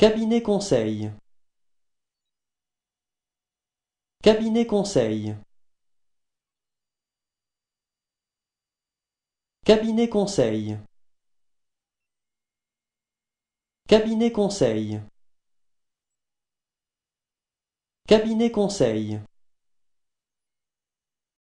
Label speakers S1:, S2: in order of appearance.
S1: Cabinet conseil Cabinet conseil Cabinet conseil Cabinet conseil Cabinet conseil